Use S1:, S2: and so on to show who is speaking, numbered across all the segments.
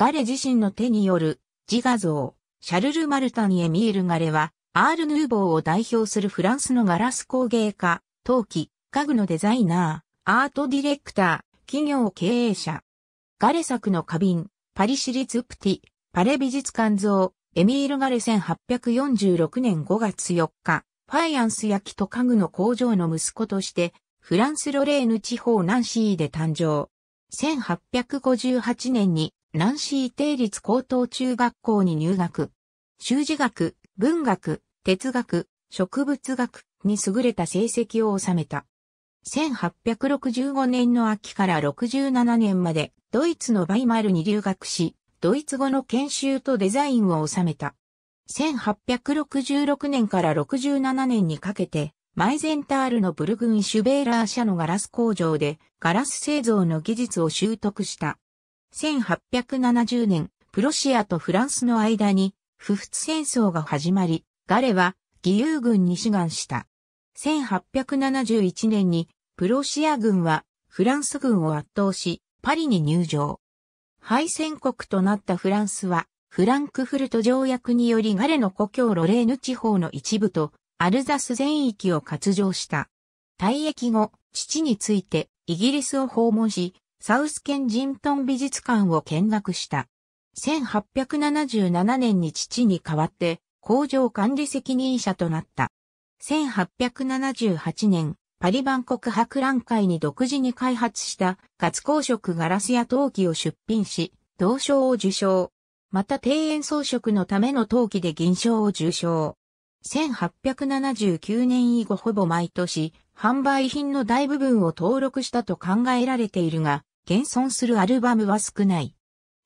S1: ガレ自身の手による自画像、シャルル・マルタン・エミール・ガレは、アール・ヌーボーを代表するフランスのガラス工芸家、陶器、家具のデザイナー、アートディレクター、企業経営者。ガレ作の花瓶、パリ市立プティ、パレ美術館像、エミール・ガレ1846年5月4日、ファイアンス焼きと家具の工場の息子として、フランス・ロレーヌ地方ナンシーで誕生。1858年に南市定立高等中学校に入学。修士学、文学、哲学、植物学に優れた成績を収めた。1865年の秋から67年までドイツのバイマルに留学し、ドイツ語の研修とデザインを収めた。1866年から67年にかけて、マイゼンタールのブルグンシュベーラー社のガラス工場でガラス製造の技術を習得した。1870年、プロシアとフランスの間に、不仏戦争が始まり、ガレは義勇軍に志願した。1871年に、プロシア軍はフランス軍を圧倒し、パリに入場。敗戦国となったフランスは、フランクフルト条約によりガレの故郷ロレーヌ地方の一部と、アルザス全域を割譲した。退役後、父についてイギリスを訪問し、サウスケンジントン美術館を見学した。1877年に父に代わって工場管理責任者となった。1878年、パリ万国博覧会に独自に開発した活光色ガラスや陶器を出品し、銅賞を受賞。また庭園装飾のための陶器で銀賞を受賞。1879年以後ほぼ毎年、販売品の大部分を登録したと考えられているが、現存するアルバムは少ない。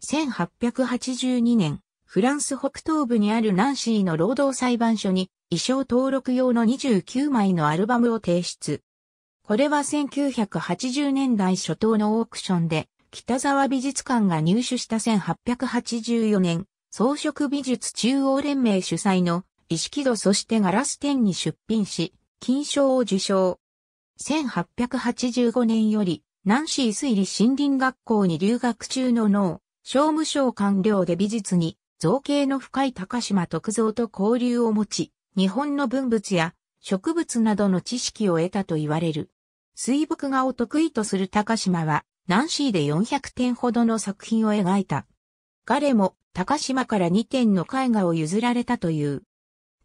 S1: 1882年、フランス北東部にあるナンシーの労働裁判所に衣装登録用の29枚のアルバムを提出。これは1980年代初頭のオークションで、北沢美術館が入手した1884年、装飾美術中央連盟主催の、意識度そしてガラス展に出品し、金賞を受賞。1885年より、ナンシー水利森林学校に留学中の脳、商務省官僚で美術に造形の深い高島徳造と交流を持ち、日本の文物や植物などの知識を得たと言われる。水墨画を得意とする高島は、ナンシーで400点ほどの作品を描いた。彼も高島から2点の絵画を譲られたという。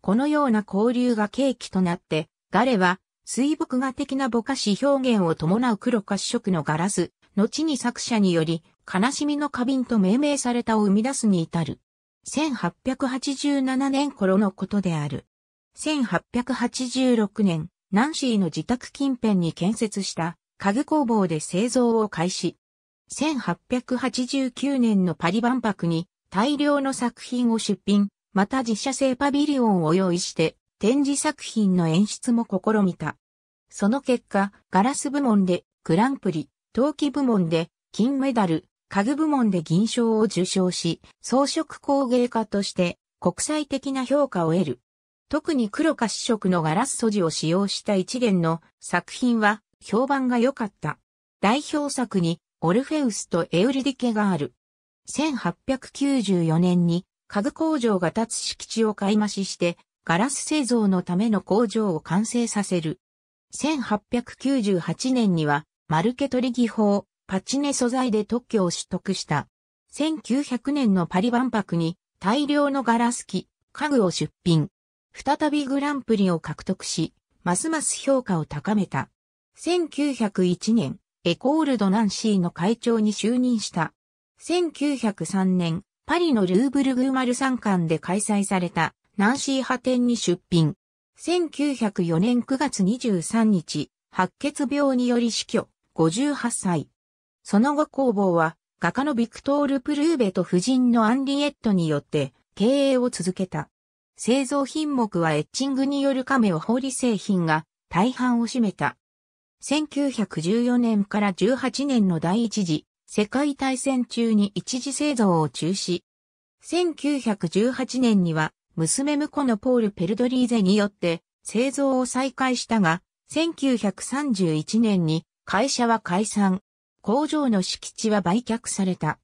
S1: このような交流が契機となって、彼は水墨画的なぼかし表現を伴う黒褐色のガラス、後に作者により、悲しみの花瓶と命名されたを生み出すに至る。1887年頃のことである。1886年、ナンシーの自宅近辺に建設した家具工房で製造を開始。1889年のパリ万博に大量の作品を出品、また自社製パビリオンを用意して展示作品の演出も試みた。その結果、ガラス部門でグランプリ、陶器部門で金メダル、家具部門で銀賞を受賞し、装飾工芸家として国際的な評価を得る。特に黒か主色のガラス素地を使用した一連の作品は評判が良かった。代表作にオルフェウスとエウリディケがある。1894年に家具工場が立つ敷地を買い増ししてガラス製造のための工場を完成させる。1898年には、マルケ取技法、パチネ素材で特許を取得した。1900年のパリ万博に大量のガラス機、家具を出品。再びグランプリを獲得し、ますます評価を高めた。1901年、エコールドナンシーの会長に就任した。1903年、パリのルーブルグーマル参観で開催されたナンシー派展に出品。1904年9月23日、白血病により死去、58歳。その後工房は、画家のビクトール・プルーベと夫人のアンリエットによって経営を続けた。製造品目はエッチングによる亀を放り製品が大半を占めた。1914年から18年の第一次世界大戦中に一時製造を中止。1918年には娘婿のポール・ペルドリーゼによって製造を再開したが、1931年に会社は解散。工場の敷地は売却された。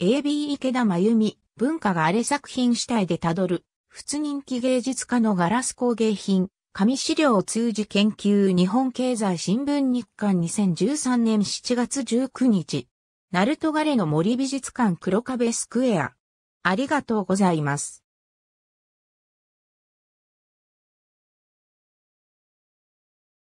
S1: AB 池田真由美、文化が荒れ作品主体でたどる、仏人気芸術家のガラス工芸品、紙資料を通じ研究日本経済新聞日刊2013年7月19日。ナルトガレの森美術館黒壁スクエア。ありがとうございます。